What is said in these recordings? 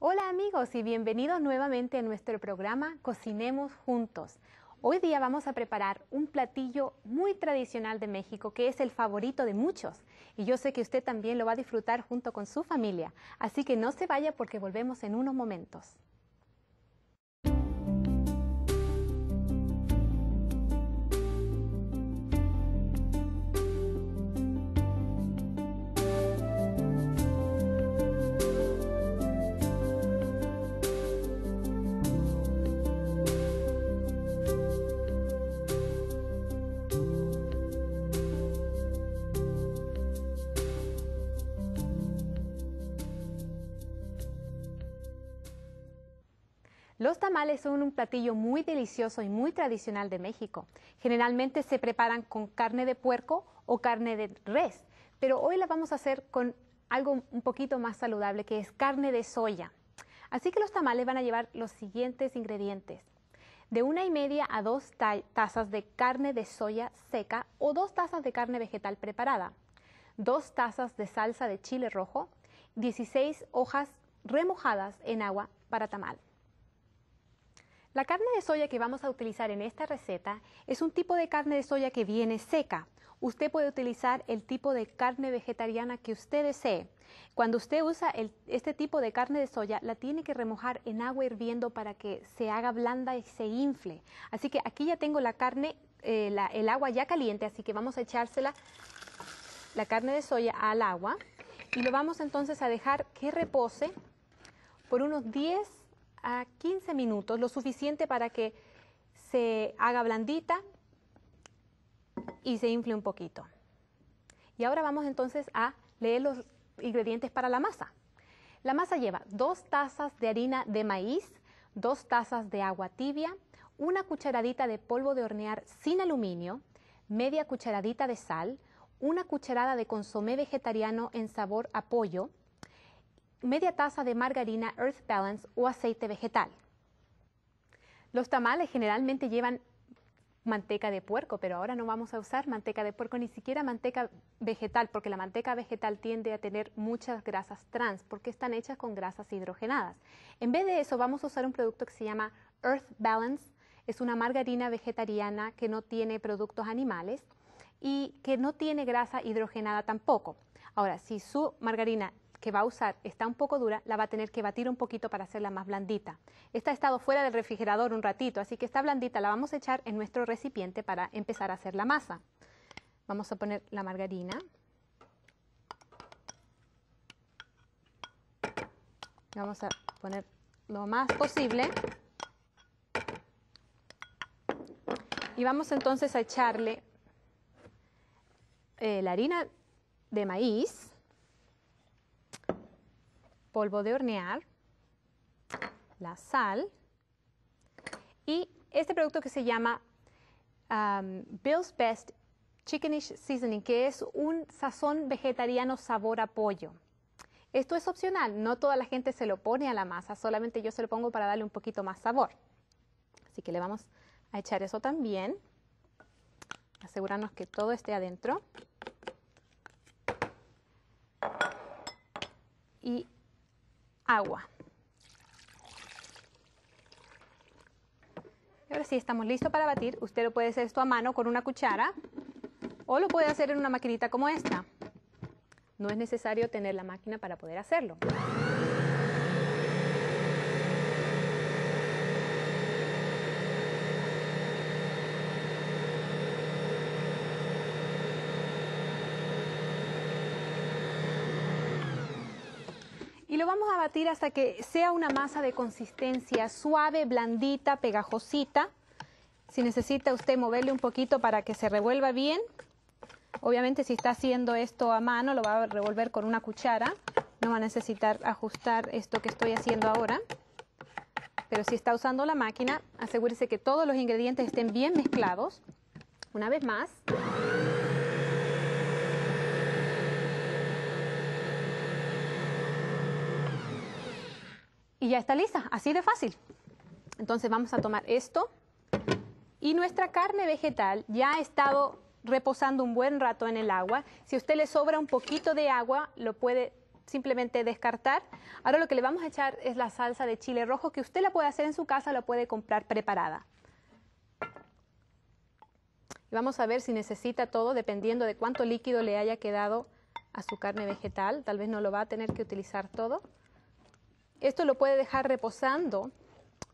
Hola amigos y bienvenidos nuevamente a nuestro programa Cocinemos Juntos. Hoy día vamos a preparar un platillo muy tradicional de México que es el favorito de muchos y yo sé que usted también lo va a disfrutar junto con su familia, así que no se vaya porque volvemos en unos momentos. Los tamales son un platillo muy delicioso y muy tradicional de México. Generalmente se preparan con carne de puerco o carne de res, pero hoy la vamos a hacer con algo un poquito más saludable que es carne de soya. Así que los tamales van a llevar los siguientes ingredientes. De una y media a dos tazas de carne de soya seca o dos tazas de carne vegetal preparada, dos tazas de salsa de chile rojo, 16 hojas remojadas en agua para tamal. La carne de soya que vamos a utilizar en esta receta es un tipo de carne de soya que viene seca. Usted puede utilizar el tipo de carne vegetariana que usted desee. Cuando usted usa este tipo de carne de soya, la tiene que remojar en agua hirviendo para que se haga blanda y se infle. Así que aquí ya tengo la carne, eh, el agua ya caliente, así que vamos a echársela la carne de soya al agua y lo vamos entonces a dejar que repose por unos 10 a 15 minutos, lo suficiente para que se haga blandita y se infle un poquito. Y ahora vamos entonces a leer los ingredientes para la masa. La masa lleva dos tazas de harina de maíz, dos tazas de agua tibia, una cucharadita de polvo de hornear sin aluminio, media cucharadita de sal, una cucharada de consomé vegetariano en sabor a pollo, media taza de margarina Earth Balance o aceite vegetal. Los tamales generalmente llevan manteca de puerco, pero ahora no vamos a usar manteca de puerco, ni siquiera manteca vegetal, porque la manteca vegetal tiende a tener muchas grasas trans, porque están hechas con grasas hidrogenadas. En vez de eso, vamos a usar un producto que se llama Earth Balance. Es una margarina vegetariana que no tiene productos animales y que no tiene grasa hidrogenada tampoco. Ahora, si su margarina que va a usar está un poco dura, la va a tener que batir un poquito para hacerla más blandita. Esta ha estado fuera del refrigerador un ratito, así que está blandita la vamos a echar en nuestro recipiente para empezar a hacer la masa. Vamos a poner la margarina. Vamos a poner lo más posible. Y vamos entonces a echarle eh, la harina de maíz polvo de hornear, la sal y este producto que se llama um, Bill's Best Chickenish Seasoning, que es un sazón vegetariano sabor a pollo. Esto es opcional, no toda la gente se lo pone a la masa, solamente yo se lo pongo para darle un poquito más sabor. Así que le vamos a echar eso también. Asegurarnos que todo esté adentro. Y agua. ahora sí, estamos listos para batir. Usted lo puede hacer esto a mano con una cuchara o lo puede hacer en una maquinita como esta. No es necesario tener la máquina para poder hacerlo. lo vamos a batir hasta que sea una masa de consistencia suave, blandita, pegajosita. Si necesita usted moverle un poquito para que se revuelva bien. Obviamente si está haciendo esto a mano lo va a revolver con una cuchara. No va a necesitar ajustar esto que estoy haciendo ahora. Pero si está usando la máquina, asegúrese que todos los ingredientes estén bien mezclados. Una vez más, ya está lista, así de fácil. Entonces vamos a tomar esto y nuestra carne vegetal ya ha estado reposando un buen rato en el agua. Si a usted le sobra un poquito de agua, lo puede simplemente descartar. Ahora lo que le vamos a echar es la salsa de chile rojo que usted la puede hacer en su casa, la puede comprar preparada. Vamos a ver si necesita todo dependiendo de cuánto líquido le haya quedado a su carne vegetal. Tal vez no lo va a tener que utilizar todo. Esto lo puede dejar reposando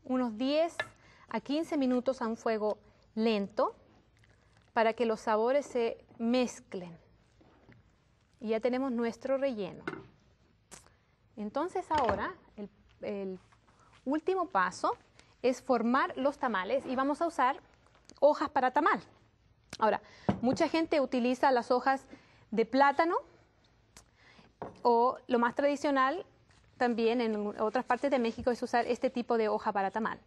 unos 10 a 15 minutos a un fuego lento para que los sabores se mezclen. Y ya tenemos nuestro relleno. Entonces ahora el, último paso es formar los tamales y vamos a usar hojas para tamal. Ahora, mucha gente utiliza las hojas de plátano o lo más tradicional también en otras partes de México es usar este tipo de hoja para tamal.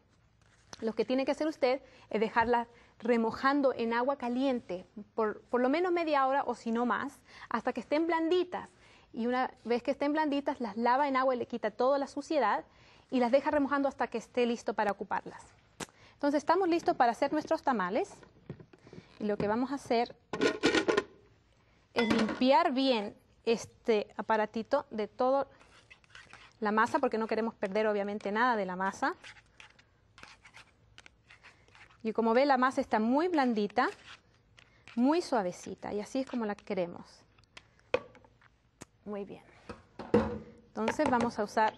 Lo que tiene que hacer usted es dejarlas remojando en agua caliente por, por lo menos media hora o si no más, hasta que estén blanditas. Y una vez que estén blanditas, las lava en agua y le quita toda la suciedad y las deja remojando hasta que esté listo para ocuparlas. Entonces estamos listos para hacer nuestros tamales. Y lo que vamos a hacer es limpiar bien este aparatito de todo la masa porque no queremos perder obviamente nada de la masa. Y como ve, la masa está muy blandita, muy suavecita y así es como la queremos. Muy bien. Entonces vamos a usar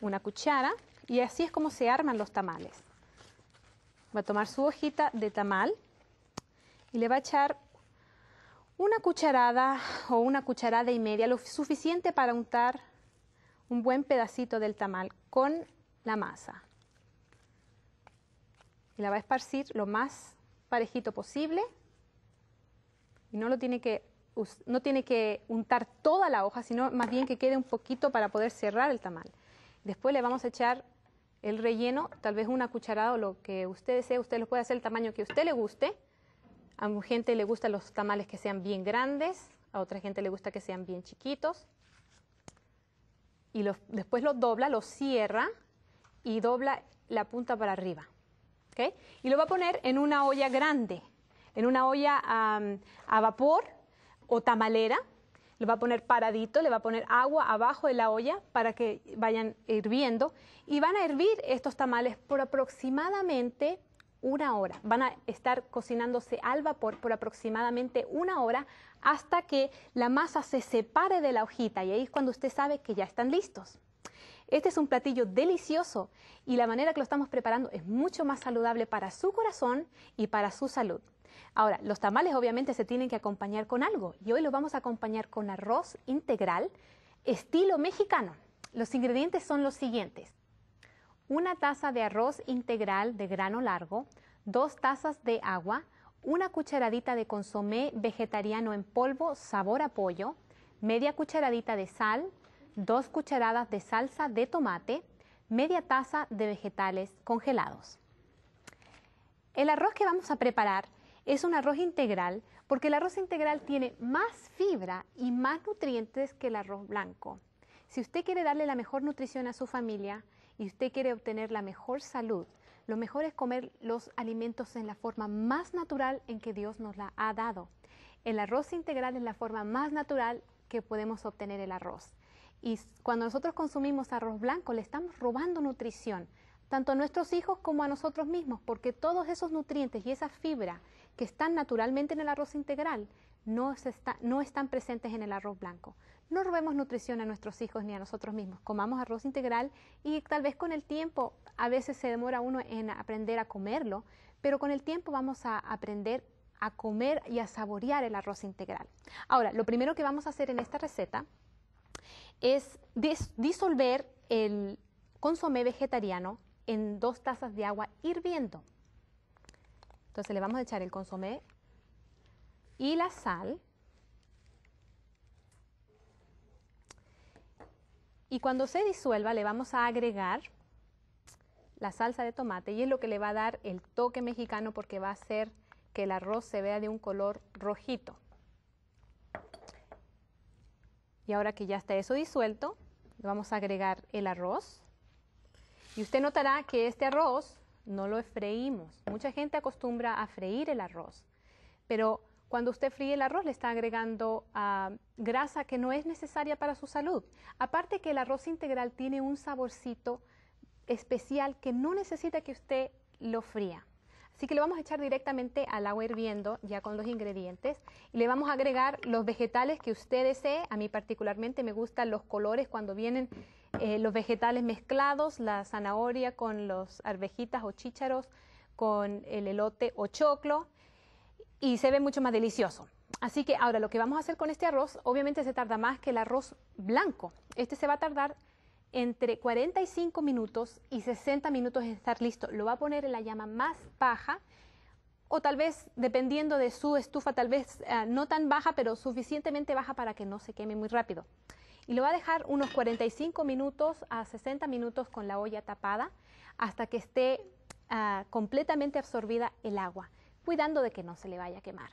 una cuchara y así es como se arman los tamales. Va a tomar su hojita de tamal y le va a echar una cucharada o una cucharada y media, lo suficiente para untar un buen pedacito del tamal con la masa. Y la va a esparcir lo más parejito posible. Y no tiene que untar toda la hoja, sino más bien que quede un poquito para poder cerrar el tamal. Después le vamos a echar el relleno, tal vez una cucharada o lo que usted desee, usted lo puede hacer el tamaño que usted le guste. A mucha gente le gustan los tamales que sean bien grandes, a otra gente le gusta que sean bien chiquitos y después lo dobla, lo cierra y dobla la punta para arriba. Y lo va a poner en una olla grande, en una olla a vapor o tamalera. Lo va a poner paradito, le va a poner agua abajo de la olla para que vayan hirviendo. Y van a hervir estos tamales por aproximadamente una hora. Van a estar cocinándose al vapor por aproximadamente una hora hasta que la masa se separe de la hojita y ahí es cuando usted sabe que ya están listos. Este es un platillo delicioso y la manera que lo estamos preparando es mucho más saludable para su corazón y para su salud. Ahora, los tamales obviamente se tienen que acompañar con algo y hoy los vamos a acompañar con arroz integral estilo mexicano. Los ingredientes son los siguientes una taza de arroz integral de grano largo, dos tazas de agua, una cucharadita de consomé vegetariano en polvo sabor a pollo, media cucharadita de sal, dos cucharadas de salsa de tomate, media taza de vegetales congelados. El arroz que vamos a preparar es un arroz integral porque el arroz integral tiene más fibra y más nutrientes que el arroz blanco. Si usted quiere darle la mejor nutrición a su familia, y usted quiere obtener la mejor salud, lo mejor es comer los alimentos en la forma más natural en que Dios nos la ha dado. El arroz integral es la forma más natural que podemos obtener el arroz. Y cuando nosotros consumimos arroz blanco, le estamos robando nutrición, tanto a nuestros hijos como a nosotros mismos, porque todos esos nutrientes y esa fibra que están naturalmente en el arroz integral no, no están presentes en el arroz blanco no robemos nutrición a nuestros hijos ni a nosotros mismos. Comamos arroz integral y tal vez con el tiempo, a veces se demora uno en aprender a comerlo, pero con el tiempo vamos a aprender a comer y a saborear el arroz integral. Ahora, lo primero que vamos a hacer en esta receta es disolver el consomé vegetariano en dos tazas de agua hirviendo. Entonces le vamos a echar el consomé y la sal. Y cuando se disuelva le vamos a agregar la salsa de tomate y es lo que le va a dar el toque mexicano porque va a hacer que el arroz se vea de un color rojito. Y ahora que ya está eso disuelto, le vamos a agregar el arroz. Y usted notará que este arroz no lo freímos. Mucha gente acostumbra a freír el arroz, pero cuando usted fríe el arroz le está agregando ah, grasa que no es necesaria para su salud. Aparte que el arroz integral tiene un saborcito especial que no necesita que usted lo fría. Así que le vamos a echar directamente al agua hirviendo ya con los ingredientes y le vamos a agregar los vegetales que usted desee. A mí particularmente me gustan los colores cuando vienen eh, los vegetales mezclados, la zanahoria con los arvejitas o chícharos, con el elote o choclo y se ve mucho más delicioso. Así que ahora lo que vamos a hacer con este arroz, obviamente se tarda más que el arroz blanco. Este se va a tardar entre 45 minutos y 60 minutos en estar listo. Lo va a poner en la llama más baja o tal vez, dependiendo de su estufa, tal vez eh, no tan baja, pero suficientemente baja para que no se queme muy rápido. Y lo va a dejar unos 45 minutos a 60 minutos con la olla tapada hasta que esté ah, completamente absorbida el agua cuidando de que no se le vaya a quemar.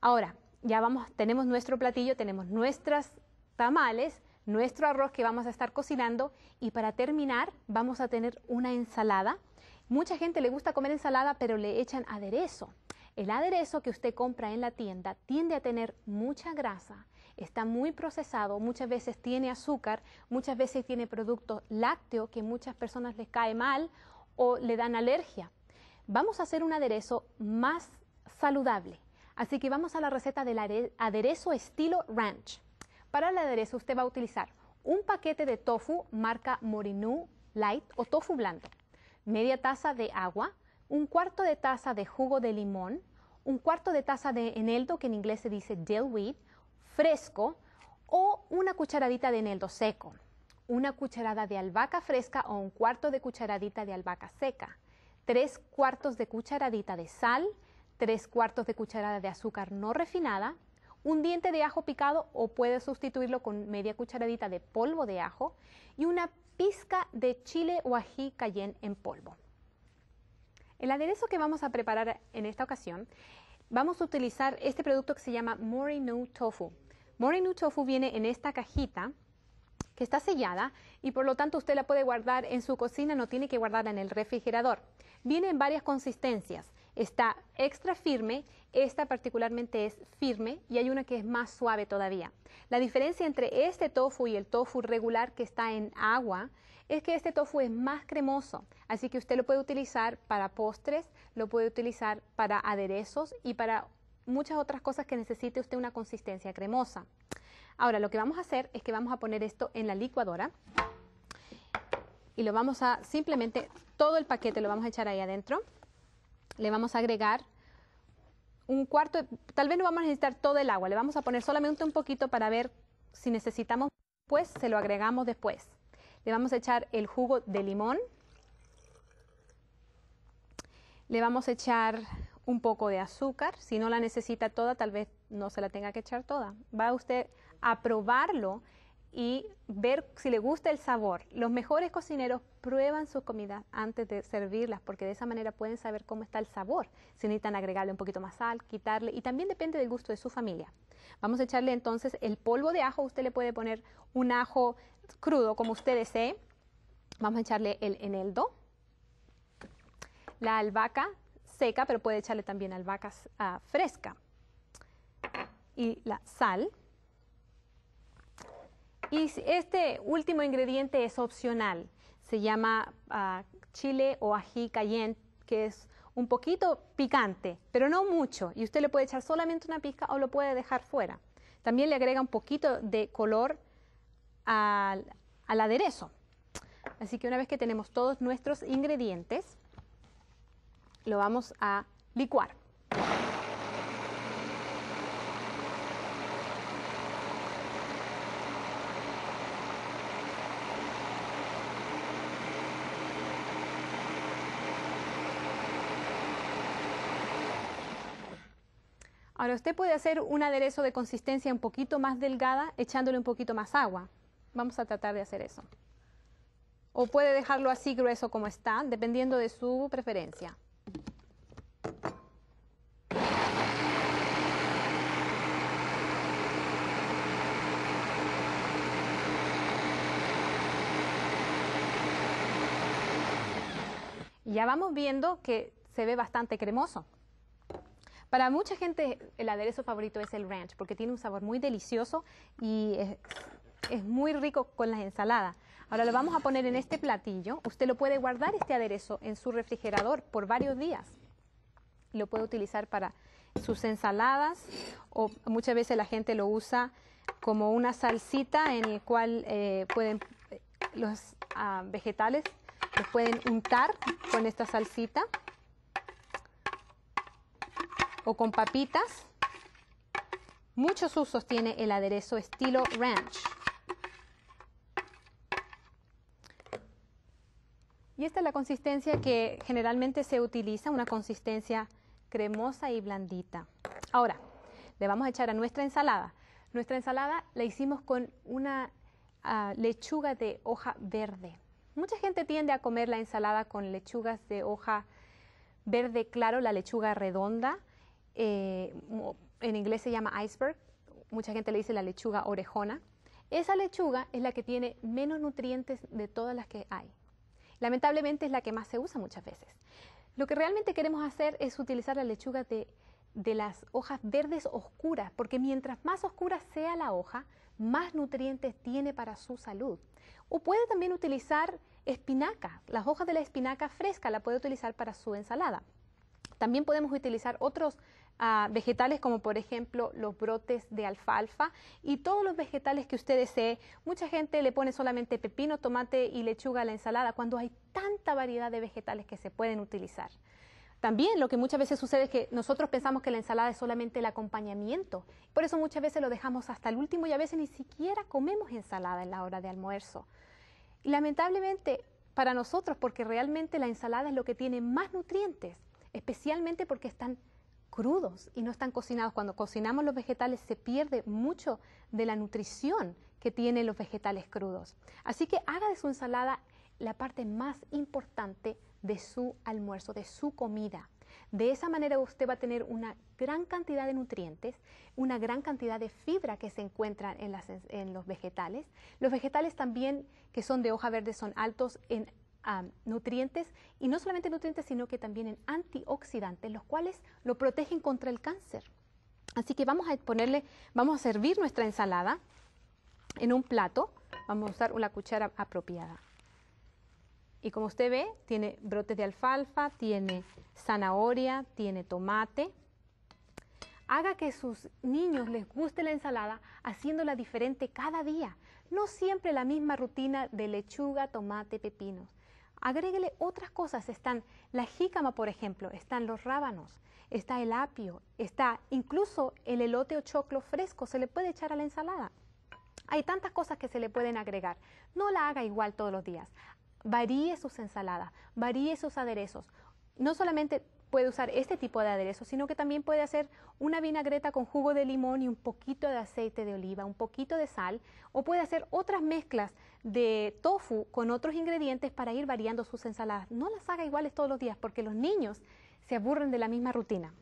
Ahora, ya vamos, tenemos nuestro platillo, tenemos nuestras tamales, nuestro arroz que vamos a estar cocinando y para terminar vamos a tener una ensalada. Mucha gente le gusta comer ensalada, pero le echan aderezo. El aderezo que usted compra en la tienda tiende a tener mucha grasa, está muy procesado, muchas veces tiene azúcar, muchas veces tiene producto lácteo que muchas personas les cae mal o le dan alergia. Vamos a hacer un aderezo más saludable. Así que vamos a la receta del aderezo estilo ranch. Para el aderezo usted va a utilizar un paquete de tofu marca Morinu Light o tofu blando, media taza de agua, un cuarto de taza de jugo de limón, un cuarto de taza de eneldo, que en inglés se dice weed, fresco, o una cucharadita de eneldo seco, una cucharada de albahaca fresca o un cuarto de cucharadita de albahaca seca, tres cuartos de cucharadita de sal, tres cuartos de cucharada de azúcar no refinada, un diente de ajo picado o puede sustituirlo con media cucharadita de polvo de ajo y una pizca de chile o ají cayenne en polvo. El aderezo que vamos a preparar en esta ocasión, vamos a utilizar este producto que se llama Morinu Tofu. Morinu Tofu viene en esta cajita que está sellada y por lo tanto usted la puede guardar en su cocina, no tiene que guardarla en el refrigerador viene en varias consistencias. Está extra firme, esta particularmente es firme y hay una que es más suave todavía. La diferencia entre este tofu y el tofu regular que está en agua es que este tofu es más cremoso, así que usted lo puede utilizar para postres, lo puede utilizar para aderezos y para muchas otras cosas que necesite usted una consistencia cremosa. Ahora lo que vamos a hacer es que vamos a poner esto en la licuadora y lo vamos a simplemente todo el paquete lo vamos a echar ahí adentro. Le vamos a agregar un cuarto, tal vez no vamos a necesitar todo el agua, le vamos a poner solamente un poquito para ver si necesitamos, pues se lo agregamos después. Le vamos a echar el jugo de limón. Le vamos a echar un poco de azúcar. Si no la necesita toda, tal vez no se la tenga que echar toda. Va usted a probarlo y ver si le gusta el sabor. Los mejores cocineros prueban sus comidas antes de servirlas porque de esa manera pueden saber cómo está el sabor. Si necesitan agregarle un poquito más sal, quitarle y también depende del gusto de su familia. Vamos a echarle entonces el polvo de ajo. Usted le puede poner un ajo crudo como usted desee. Vamos a echarle el eneldo, la albahaca seca, pero puede echarle también albahaca ah, fresca y la sal. Y este último ingrediente es opcional. Se llama ah, chile o ají cayenne, que es un poquito picante, pero no mucho. Y usted le puede echar solamente una pizca o lo puede dejar fuera. También le agrega un poquito de color al aderezo. Así que una vez que tenemos todos nuestros ingredientes, lo vamos a licuar. Ahora usted puede hacer un aderezo de consistencia un poquito más delgada echándole un poquito más agua. Vamos a tratar de hacer eso. O puede dejarlo así grueso como está, dependiendo de su preferencia. Ya vamos viendo que se ve bastante cremoso. Para mucha gente el aderezo favorito es el ranch porque tiene un sabor muy delicioso y es, muy rico con las ensaladas. Ahora lo vamos a poner en este platillo. Usted lo puede guardar este aderezo en su refrigerador por varios días. Lo puede utilizar para sus ensaladas o muchas veces la gente lo usa como una salsita en el cual eh, pueden eh, los ah, vegetales los pueden untar con esta salsita o con papitas. Muchos usos tiene el aderezo estilo ranch. Y esta es la consistencia que generalmente se utiliza, una consistencia cremosa y blandita. Ahora, le vamos a echar a nuestra ensalada. Nuestra ensalada la hicimos con una ah, lechuga de hoja verde. Mucha gente tiende a comer la ensalada con lechugas de hoja verde claro, la lechuga redonda, eh, en inglés se llama iceberg, mucha gente le dice la lechuga orejona. Esa lechuga es la que tiene menos nutrientes de todas las que hay. Lamentablemente es la que más se usa muchas veces. Lo que realmente queremos hacer es utilizar la lechuga de, de las hojas verdes oscuras, porque mientras más oscura sea la hoja, más nutrientes tiene para su salud. O puede también utilizar espinaca, las hojas de la espinaca fresca la puede utilizar para su ensalada. También podemos utilizar otros a vegetales como por ejemplo los brotes de alfalfa y todos los vegetales que ustedes desee. Mucha gente le pone solamente pepino, tomate y lechuga a la ensalada cuando hay tanta variedad de vegetales que se pueden utilizar. También lo que muchas veces sucede es que nosotros pensamos que la ensalada es solamente el acompañamiento. Por eso muchas veces lo dejamos hasta el último y a veces ni siquiera comemos ensalada en la hora de almuerzo. Y lamentablemente para nosotros, porque realmente la ensalada es lo que tiene más nutrientes, especialmente porque están crudos y no están cocinados. Cuando cocinamos los vegetales se pierde mucho de la nutrición que tienen los vegetales crudos. Así que haga de su ensalada la parte más importante de su almuerzo, de su comida. De esa manera usted va a tener una gran cantidad de nutrientes, una gran cantidad de fibra que se encuentran en, en los vegetales. Los vegetales también que son de hoja verde son altos en nutrientes y no solamente nutrientes, sino que también en antioxidantes, los cuales lo protegen contra el cáncer. Así que vamos a ponerle, vamos a servir nuestra ensalada en un plato. Vamos a usar una cuchara apropiada. Y como usted ve, tiene brotes de alfalfa, tiene zanahoria, tiene tomate. Haga que sus niños les guste la ensalada haciéndola diferente cada día. No siempre la misma rutina de lechuga, tomate, pepinos. Agréguele otras cosas, están la jícama, por ejemplo, están los rábanos, está el apio, está incluso el elote o choclo fresco, se le puede echar a la ensalada. Hay tantas cosas que se le pueden agregar. No la haga igual todos los días. Varíe sus ensaladas, varíe sus aderezos. No solamente puede usar este tipo de aderezo, sino que también puede hacer una vinagreta con jugo de limón y un poquito de aceite de oliva, un poquito de sal, o puede hacer otras mezclas de tofu con otros ingredientes para ir variando sus ensaladas. No las haga iguales todos los días porque los niños se aburren de la misma rutina.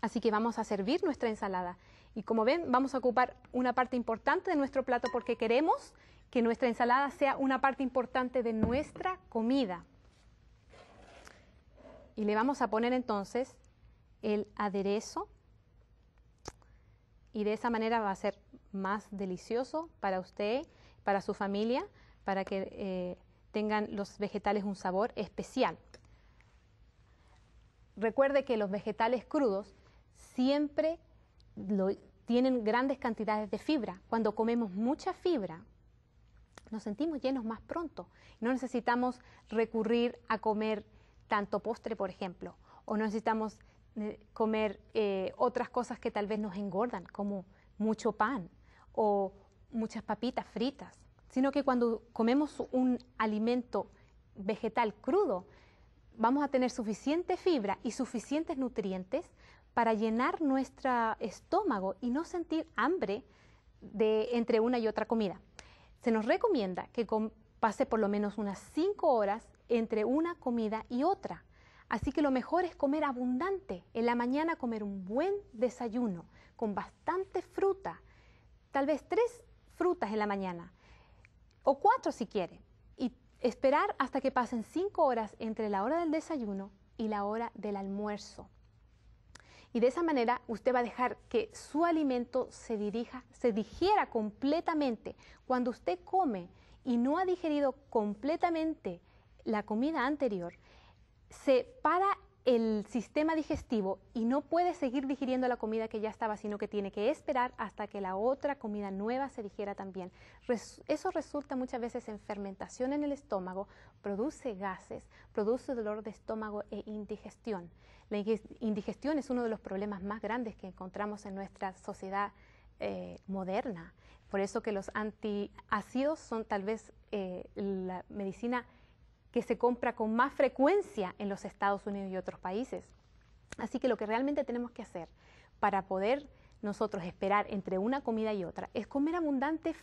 Así que vamos a servir nuestra ensalada. Y como ven, vamos a ocupar una parte importante de nuestro plato porque queremos que nuestra ensalada sea una parte importante de nuestra comida. Y le vamos a poner entonces el aderezo y de esa manera va a ser más delicioso para usted, para su familia, para que eh, tengan los vegetales un sabor especial. Recuerde que los vegetales crudos siempre tienen grandes cantidades de fibra. Cuando comemos mucha fibra, nos sentimos llenos más pronto. No necesitamos recurrir a comer tanto postre, por ejemplo, o no necesitamos eh, comer eh, otras cosas que tal vez nos engordan, como mucho pan o muchas papitas fritas, sino que cuando comemos un alimento vegetal crudo, vamos a tener suficiente fibra y suficientes nutrientes para llenar nuestro estómago y no sentir hambre de, entre una y otra comida. Se nos recomienda que pase por lo menos unas 5 horas entre una comida y otra. Así que lo mejor es comer abundante. En la mañana comer un buen desayuno con bastante fruta, tal vez tres frutas en la mañana o cuatro si quiere, y esperar hasta que pasen cinco horas entre la hora del desayuno y la hora del almuerzo. Y de esa manera usted va a dejar que su alimento se dirija, se digiera completamente. Cuando usted come y no ha digerido completamente la comida anterior, se para el sistema digestivo y no puede seguir digiriendo la comida que ya estaba, sino que tiene que esperar hasta que la otra comida nueva se digiera también. eso resulta muchas veces en fermentación en el estómago, produce gases, produce dolor de estómago e indigestión. La indigestión es uno de los problemas más grandes que encontramos en nuestra sociedad eh, moderna. Por eso que los antiácidos son tal vez eh, la medicina que se compra con más frecuencia en los Estados Unidos y otros países. Así que lo que realmente tenemos que hacer para poder nosotros esperar entre una comida y otra es comer abundante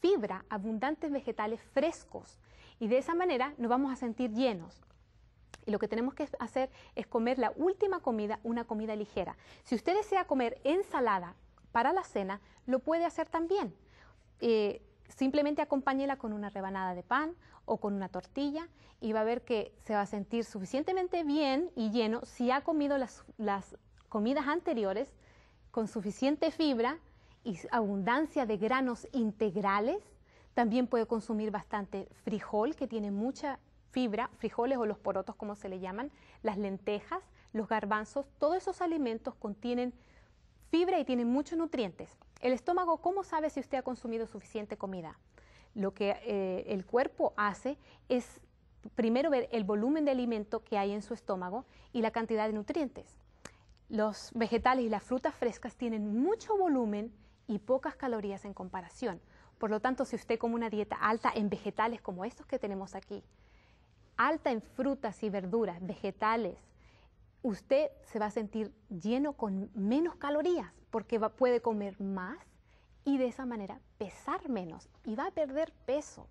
fibra, abundantes vegetales frescos. Y de esa manera nos vamos a sentir llenos. Y lo que tenemos que hacer es comer la última comida, una comida ligera. Si usted desea comer ensalada para la cena, lo puede hacer también. Eh, simplemente acompáñela con una rebanada de pan o con una tortilla y va a ver que se va a sentir suficientemente bien y lleno si ha comido las, comidas anteriores con suficiente fibra y abundancia de granos integrales. También puede consumir bastante frijol, que tiene mucha fibra, frijoles o los porotos como se le llaman, las lentejas, los garbanzos, todos esos alimentos contienen fibra y tienen muchos nutrientes. El estómago, ¿cómo sabe si usted ha consumido suficiente comida? Lo que eh, el cuerpo hace es primero ver el volumen de alimento que hay en su estómago y la cantidad de nutrientes. Los vegetales y las frutas frescas tienen mucho volumen y pocas calorías en comparación. Por lo tanto, si usted come una dieta alta en vegetales como estos que tenemos aquí, alta en frutas y verduras, vegetales, usted se va a sentir lleno con menos calorías, porque puede comer más y de esa manera pesar menos y va a perder peso.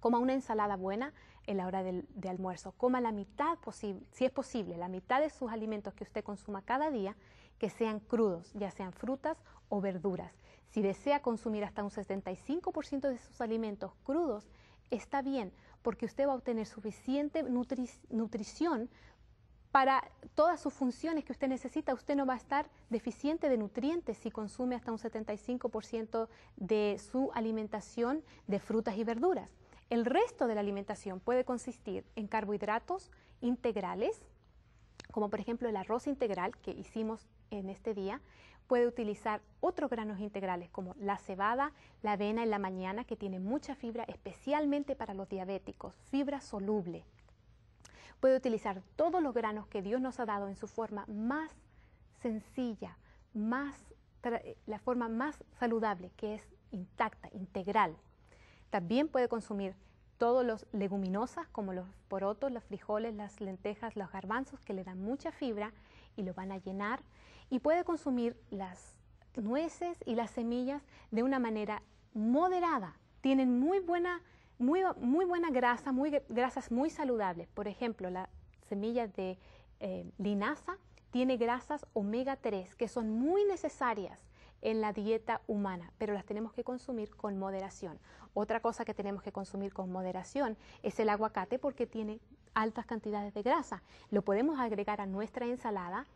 Coma una ensalada buena en la hora del, de almuerzo, coma la mitad posible, si es posible, la mitad de sus alimentos que usted consuma cada día que sean crudos, ya sean frutas o verduras. Si desea consumir hasta un 75% de sus alimentos crudos, está bien, porque usted va a obtener suficiente nutrición para todas sus funciones que usted necesita, usted no va a estar deficiente de nutrientes si consume hasta un 75% de su alimentación de frutas y verduras. El resto de la alimentación puede consistir en carbohidratos integrales, como por ejemplo el arroz integral que hicimos en este día, puede utilizar otros granos integrales como la cebada, la avena en la mañana, que tiene mucha fibra, especialmente para los diabéticos, fibra soluble puede utilizar todos los granos que Dios nos ha dado en su forma más sencilla, más eh, la forma más saludable, que es intacta, integral. También puede consumir todos los leguminosas, como los porotos, los frijoles, las lentejas, los garbanzos, que le dan mucha fibra y lo van a llenar. Y puede consumir las nueces y las semillas de una manera moderada. Tienen muy buena muy, muy buena grasa, muy, grasas muy saludables. Por ejemplo, la semilla de eh, linaza tiene grasas omega 3 que son muy necesarias en la dieta humana, pero las tenemos que consumir con moderación. Otra cosa que tenemos que consumir con moderación es el aguacate porque tiene altas cantidades de grasa. Lo podemos agregar a nuestra ensalada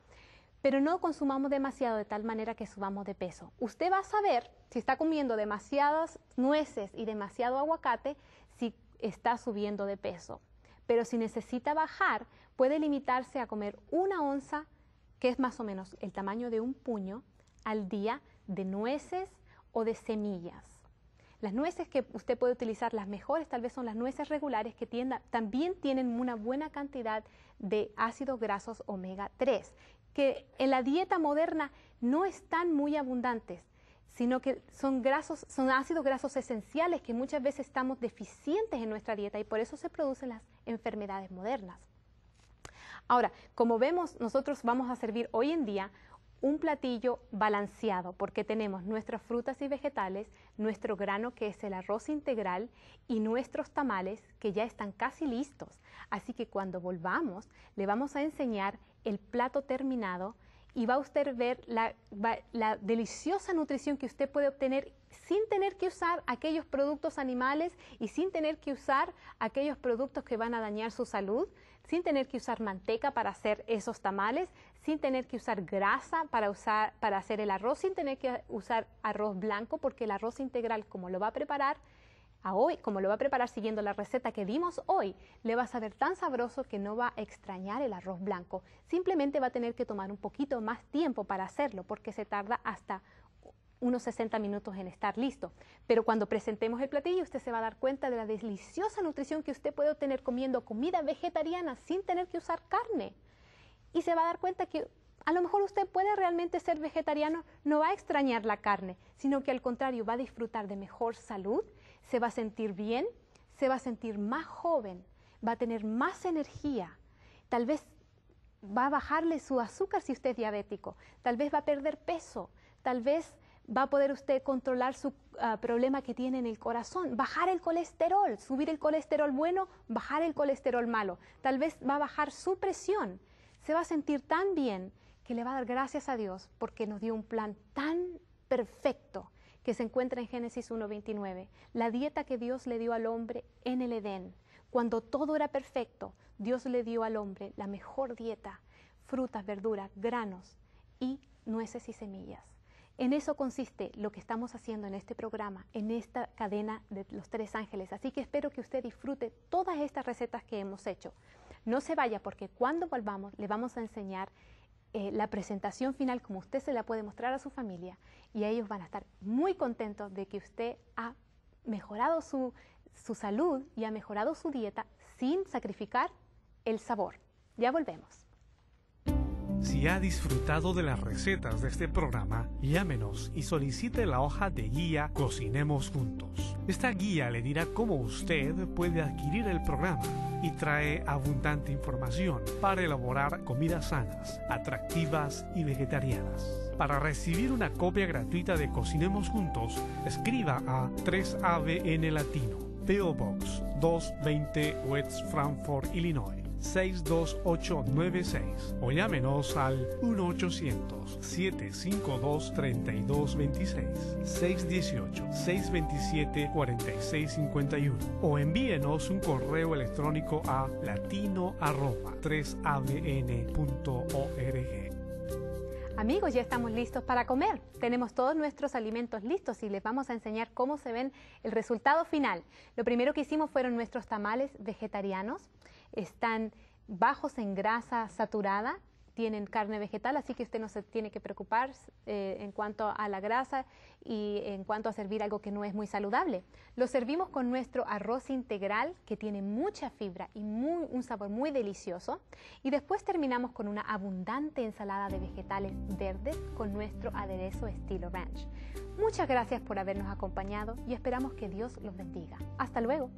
pero no consumamos demasiado de tal manera que subamos de peso. Usted va a saber si está comiendo demasiadas nueces y demasiado aguacate, si está subiendo de peso. Pero si necesita bajar, puede limitarse a comer una onza, que es más o menos el tamaño de un puño, al día de nueces o de semillas. Las nueces que usted puede utilizar, las mejores tal vez son las nueces regulares que también tienen una buena cantidad de ácidos grasos omega 3 que en la dieta moderna no están muy abundantes, sino que son grasos, son ácidos grasos esenciales que muchas veces estamos deficientes en nuestra dieta y por eso se producen las enfermedades modernas. Ahora, como vemos, nosotros vamos a servir hoy en día un platillo balanceado porque tenemos nuestras frutas y vegetales, nuestro grano que es el arroz integral y nuestros tamales que ya están casi listos. Así que cuando volvamos le vamos a enseñar el plato terminado y va a usted ver la, deliciosa nutrición que usted puede obtener sin tener que usar aquellos productos animales y sin tener que usar aquellos productos que van a dañar su salud, sin tener que usar manteca para hacer esos tamales, sin tener que usar grasa para hacer el arroz, sin tener que usar arroz blanco, porque el arroz integral, como lo va a preparar, a hoy, como lo va a preparar siguiendo la receta que dimos hoy, le va a saber tan sabroso que no va a extrañar el arroz blanco. Simplemente va a tener que tomar un poquito más tiempo para hacerlo porque se tarda hasta unos 60 minutos en estar listo. Pero cuando presentemos el platillo, usted se va a dar cuenta de la deliciosa nutrición que usted puede obtener comiendo comida vegetariana sin tener que usar carne. Y se va a dar cuenta que a lo mejor usted puede realmente ser vegetariano, no va a extrañar la carne, sino que al contrario va a disfrutar de mejor salud, se va a sentir bien, se va a sentir más joven, va a tener más energía, tal vez va a bajarle su azúcar si usted es diabético, tal vez va a perder peso, tal vez va a poder usted controlar su ah, problema que tiene en el corazón, bajar el colesterol, subir el colesterol bueno, bajar el colesterol malo, tal vez va a bajar su presión, se va a sentir tan bien que le va a dar gracias a Dios porque nos dio un plan tan perfecto que se encuentra en Génesis 1.29, la dieta que Dios le dio al hombre en el Edén. Cuando todo era perfecto, Dios le dio al hombre la mejor dieta, frutas, verduras, granos y nueces y semillas. En eso consiste lo que estamos haciendo en este programa, en esta cadena de los tres ángeles. Así que espero que usted disfrute todas estas recetas que hemos hecho. No se vaya porque cuando volvamos le vamos a enseñar eh, la presentación final como usted se la puede mostrar a su familia y ellos van a estar muy contentos de que usted ha mejorado su salud y ha mejorado su dieta sin sacrificar el sabor. Ya volvemos. Si ha disfrutado de las recetas de este programa, llámenos y solicite la hoja de guía Cocinemos Juntos. Esta guía le dirá cómo usted puede adquirir el programa y trae abundante información para elaborar comidas sanas, atractivas y vegetarianas. Para recibir una copia gratuita de Cocinemos Juntos, escriba a 3ABN Latino, PO Box 220 West Frankfort, Illinois 62896 o llámenos al 1-800-752-3226, 618-627-4651 o envíenos un correo electrónico a latino 3abn.org. Amigos, ya estamos listos para comer. Tenemos todos nuestros alimentos listos y les vamos a enseñar cómo se ven el resultado final. Lo primero que hicimos fueron nuestros tamales vegetarianos están bajos en grasa saturada, tienen carne vegetal, así que usted no se tiene que preocupar eh, en cuanto a la grasa y en cuanto a servir algo que no es muy saludable. Lo servimos con nuestro arroz integral que tiene mucha fibra y un sabor muy delicioso. Y después terminamos con una abundante ensalada de vegetales verdes con nuestro aderezo estilo ranch. Muchas gracias por habernos acompañado y esperamos que Dios los bendiga. Hasta luego.